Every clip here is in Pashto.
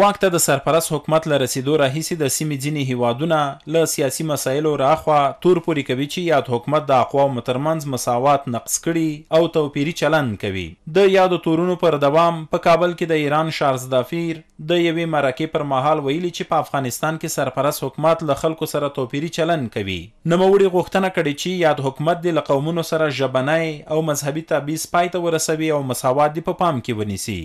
واک ته د سرپرست حکومت له رسیدو راهیسې د سیمې ځینې هیوادونه له سیاسي مسایلو راخوا تور پورې کوي چې یاد حکومت د اقوامو ترمنځ مساوات نقص کړي او توپیري چلند کوي د یادو تورونو پر دوام په کابل کې د ایران شارزدافیر د یوې مرکې پر مهال ویلي چې په افغانستان کې سرپرست حکومت له خلکو سره توپیري چلند کوي نوموړي غوښتنه کړې چې یاد حکومت د قومونو سره ژبنی او مذهبي تبعیض پای ته ورسوي او مساوات دی په پا پام کې ونیسي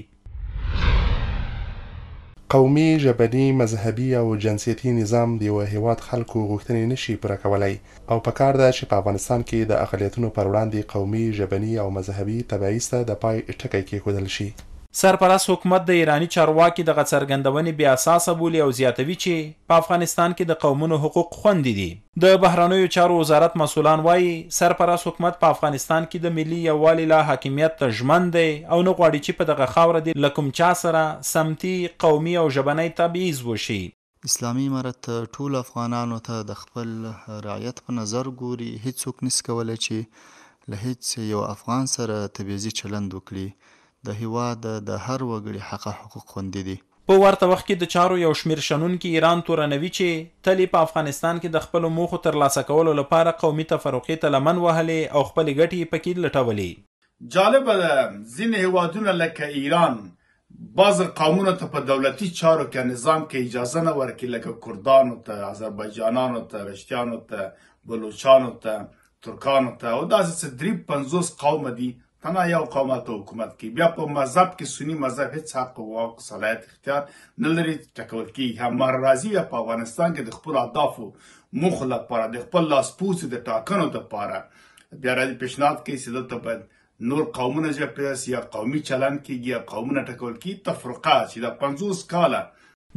قومي، ژبني، مذهبي او جنسیتي نظام د یوه هېواد خلکو غوښتنې نه شي پوره کولی او پکار ده چې په افغانستان کې د اقلیتونو پر وړاندې قومي، ژبني او مذهبي تبعیض ته د پای ټکی کېښودل شي. سرپرست حکومت د ایرانی چارواکي دغه څرګندونې بیا اساسه بولي او زیاتوي چې په افغانستان کې د قومونو حقوق خوندي دي د بهرانیو چارو وزارت مسولان وایي سرپرست حکومت په افغانستان کې د ملي یووالي لا حاکمیت ته ژمن دی او نه غواړي چې په دغه خاوره د لکم چا سره سمتي قومي او ژبنۍ تبعیض وشي اسلامی امارت ټول افغانانو ته د خپل رعایت په نظر ګوري هیڅوک نس کولای چې له هیڅ یو افغان سره تبعیضي چلند وکړي د هیواد د هر وګړي حق حقوق خوندي دي په ورته وخت کې د چارو یو شمیر شنونکي ایران تورنوي چې تلی په افغانستان کې د خپل موخو ترلاسه کولو لپاره قومي تفرقې ته لمن وهلې او خپل ګټې پکې لټولې جالب ده ځین هیوادونه لکه ایران بعض قومونو ته په دولتي چارو کې نظام کې اجازه نه ورکړي لکه کردانو ته آذربایجانانو ته رشتيانو ته بلوچستانو ته ترکانو ته او داسې 350 قوم دي تنها یو قومت او حکومت کې بیا په مذهب کې سنی مذهب هیڅ حق او واک صلاحیت اختیار نه لري ټکول کې هم راضی په افغانستان کې د خپل اهدافو مخله لپاره د خپل لاس پوڅ د ټاکنو لپاره بیا راځي پیشنهاد کوي چې دلته باید نور قومونه چې په سیاسي قومي چلند کې یا قومونه ټکول کې تفرقه چې د 50 کاله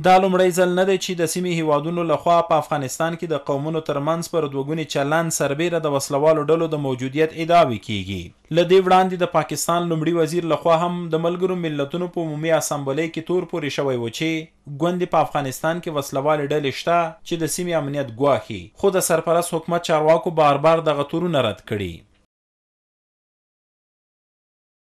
دا لومړی ځل نه دی چې د سیمې هیوادونو لخوا په افغانستان کې د قومونو ترمنځ پر دوګونی چلند سربیره د وسلوالو ډلو د موجودیت ادعاوې کیږي له دې وړاندې د پاکستان لومړي وزیر لخوا هم د ملګرو ملتونو په عمومي اسامبلې کې تور پورې شوی و چې ګوندې په افغانستان کې وسلوال ډلې شته چې د سیمې امنیت ګواښي خو د سرپرست حکومت چارواکو بار بار دغه تورونه رد کړي